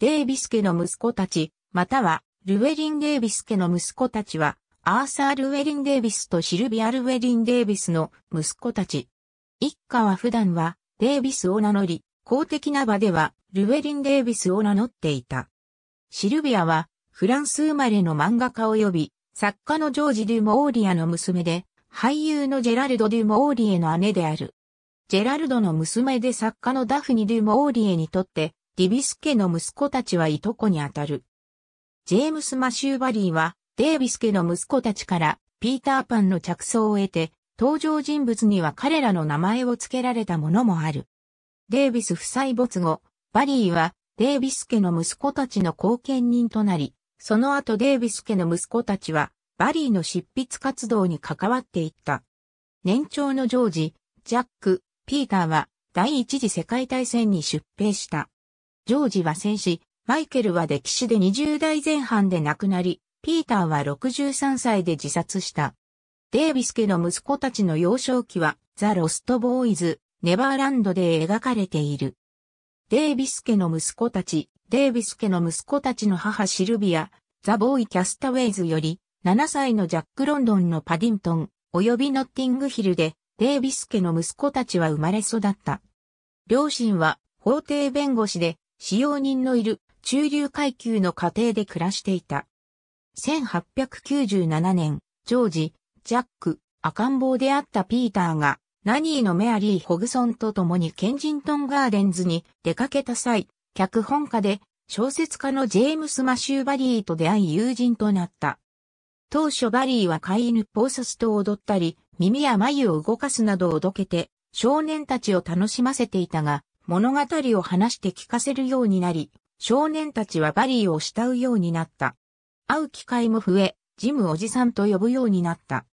デイビス家の息子たち、または、ルウェリン・デイビス家の息子たちは、アーサー・ルウェリン・デイビスとシルビア・ルウェリン・デイビスの息子たち。一家は普段は、デイビスを名乗り、公的な場では、ルウェリン・デイビスを名乗っていた。シルビアは、フランス生まれの漫画家及び、作家のジョージ・デュ・モーリアの娘で、俳優のジェラルド・デュ・モーリエの姉である。ジェラルドの娘で作家のダフニ・デュ・モーリエにとって、ディビス家の息子たちはいとこにあたる。ジェームス・マシューバリーは、デイビス家の息子たちから、ピーターパンの着想を得て、登場人物には彼らの名前を付けられたものもある。デイビス夫妻没後、バリーは、デイビス家の息子たちの後見人となり、その後デイビス家の息子たちは、バリーの執筆活動に関わっていった。年長のジョージ、ジャック、ピーターは、第一次世界大戦に出兵した。ジョージは戦死、マイケルは歴史で20代前半で亡くなり、ピーターは63歳で自殺した。デイビス家の息子たちの幼少期は、ザ・ロスト・ボーイズ、ネバーランドで描かれている。デイビス家の息子たち、デイビス家の息子たちの母シルビア、ザ・ボーイ・キャスタウェイズより、7歳のジャック・ロンドンのパディントン、及びノッティングヒルで、デイビス家の息子たちは生まれ育った。両親は法廷弁護士で、使用人のいる中流階級の家庭で暮らしていた。1897年、ジョージ、ジャック、赤ん坊であったピーターが、ナニーのメアリー・ホグソンと共にケンジントンガーデンズに出かけた際、脚本家で小説家のジェームス・マシュー・バリーと出会い友人となった。当初バリーは飼い犬ポーサスと踊ったり、耳や眉を動かすなどをどけて、少年たちを楽しませていたが、物語を話して聞かせるようになり、少年たちはバリーを慕うようになった。会う機会も増え、ジムおじさんと呼ぶようになった。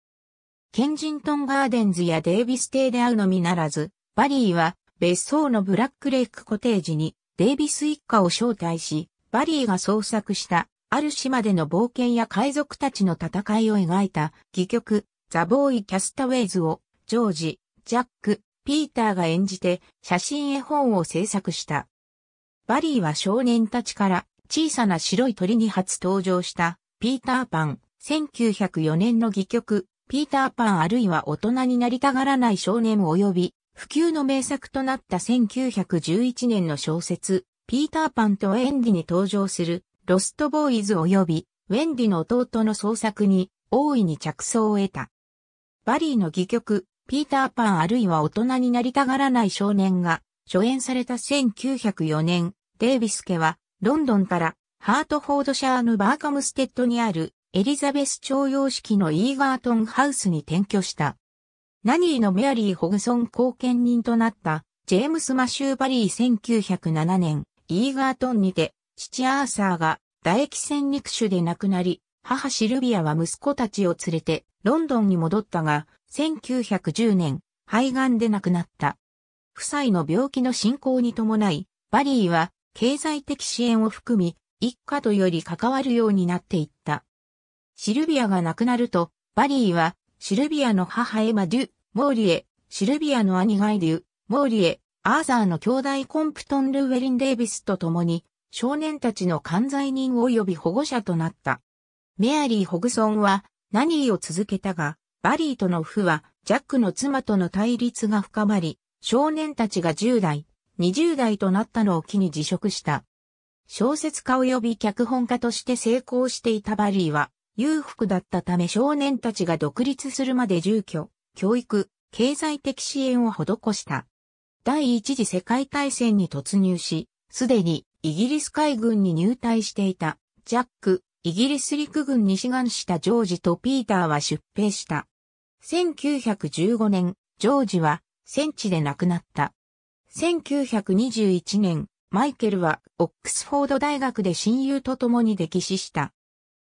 ケンジントンガーデンズやデイビス邸で会うのみならず、バリーは別荘のブラックレイクコテージにデイビス一家を招待し、バリーが創作したある島での冒険や海賊たちの戦いを描いた戯曲ザ・ボーイ・キャスタウェイズをジョージ、ジャック、ピーターが演じて写真絵本を制作した。バリーは少年たちから小さな白い鳥に初登場したピーターパン、1904年の戯曲、ピーターパンあるいは大人になりたがらない少年及び普及の名作となった1911年の小説、ピーターパンとウェンディに登場するロストボーイズ及びウェンディの弟の創作に大いに着想を得た。バリーの戯曲、ピーターパンあるいは大人になりたがらない少年が、初演された1904年、デイビス家は、ロンドンから、ハートフォードシャーヌ・バーカムステッドにある、エリザベス徴用式のイーガートンハウスに転居した。ナニーのメアリー・ホグソン後見人となった、ジェームス・マシューバリー1907年、イーガートンにて、父アーサーが、唾液腺肉腫で亡くなり、母シルビアは息子たちを連れてロンドンに戻ったが、1910年、肺がんで亡くなった。夫妻の病気の進行に伴い、バリーは経済的支援を含み、一家とより関わるようになっていった。シルビアが亡くなると、バリーは、シルビアの母エマ・デュ・モーリエ、シルビアの兄ガイデュ・モーリエ、アーザーの兄弟コンプトン・ルウェリン・デイビスと共に、少年たちの管財人及び保護者となった。メアリー・ホグソンはナニーを続けたが、バリーとの夫はジャックの妻との対立が深まり、少年たちが10代、20代となったのを機に辞職した。小説家及び脚本家として成功していたバリーは、裕福だったため少年たちが独立するまで住居、教育、経済的支援を施した。第一次世界大戦に突入し、すでにイギリス海軍に入隊していたジャック、イギリス陸軍に志願したジョージとピーターは出兵した。1915年、ジョージは戦地で亡くなった。1921年、マイケルはオックスフォード大学で親友と共に溺死した。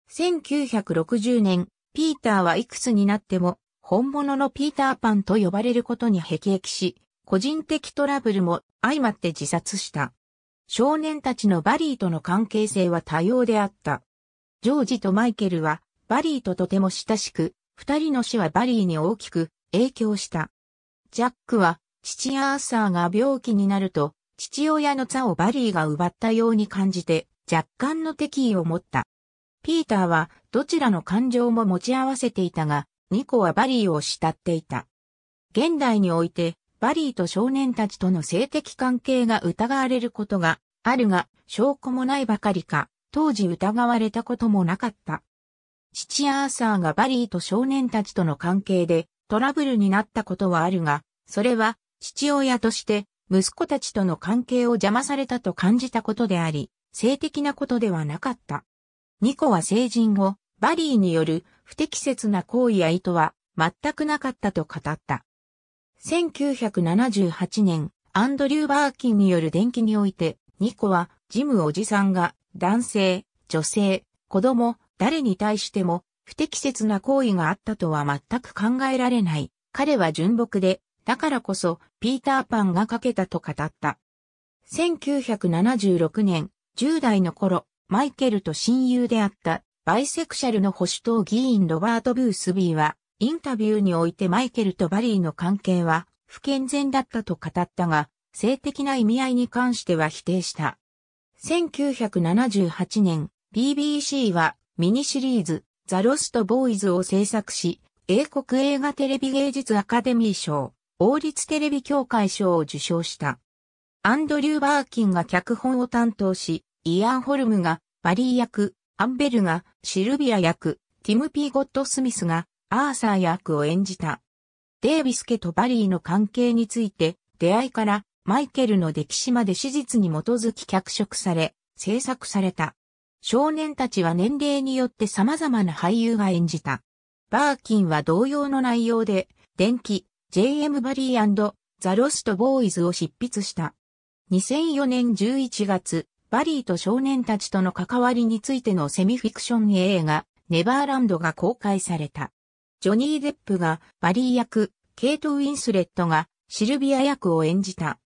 1960年、ピーターはいくつになっても本物のピーターパンと呼ばれることに辟易し、個人的トラブルも相まって自殺した。少年たちのバリーとの関係性は多様であった。ジョージとマイケルは、バリーととても親しく、二人の死はバリーに大きく影響した。ジャックは、父アーサーが病気になると、父親の座をバリーが奪ったように感じて、若干の敵意を持った。ピーターは、どちらの感情も持ち合わせていたが、ニコはバリーを慕っていた。現代において、バリーと少年たちとの性的関係が疑われることがあるが、証拠もないばかりか、当時疑われたこともなかった。父アーサーがバリーと少年たちとの関係でトラブルになったことはあるが、それは父親として息子たちとの関係を邪魔されたと感じたことであり、性的なことではなかった。ニコは成人後、バリーによる不適切な行為や意図は全くなかったと語った。1978年、アンドリュー・バーキンによる電気において、ニコはジムおじさんが男性、女性、子供、誰に対しても不適切な行為があったとは全く考えられない。彼は純朴で、だからこそピーターパンがかけたと語った。1976年、10代の頃、マイケルと親友であったバイセクシャルの保守党議員ロバート・ブースビーは、インタビューにおいてマイケルとバリーの関係は不健全だったと語ったが、性的な意味合いに関しては否定した。1978年、BBC はミニシリーズ、ザ・ロスト・ボーイズを制作し、英国映画テレビ芸術アカデミー賞、王立テレビ協会賞を受賞した。アンドリュー・バーキンが脚本を担当し、イアン・ホルムがバリー役、アンベルがシルビア役、ティム・ピー・ゴッド・スミスがアーサー役を演じた。デイビス家とバリーの関係について、出会いからマイケルの歴史まで史実に基づき脚色され、制作された。少年たちは年齢によって様々な俳優が演じた。バーキンは同様の内容で、電気、J.M. バリーザ・ロスト・ボーイズを執筆した。2004年11月、バリーと少年たちとの関わりについてのセミフィクション映画、ネバーランドが公開された。ジョニー・デップがバリー役、ケイト・ウィンスレットがシルビア役を演じた。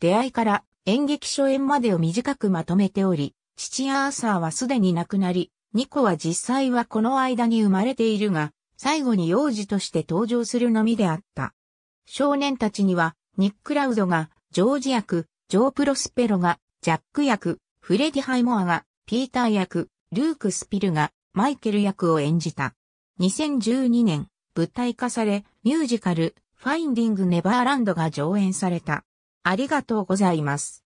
出会いから演劇初演までを短くまとめており、父アーサーはすでに亡くなり、ニコは実際はこの間に生まれているが、最後に幼児として登場するのみであった。少年たちには、ニック・ラウドが、ジョージ役、ジョー・プロスペロが、ジャック役、フレディ・ハイモアが、ピーター役、ルーク・スピルが、マイケル役を演じた。2012年、舞台化され、ミュージカル、ファインディング・ネバーランドが上演された。ありがとうございます。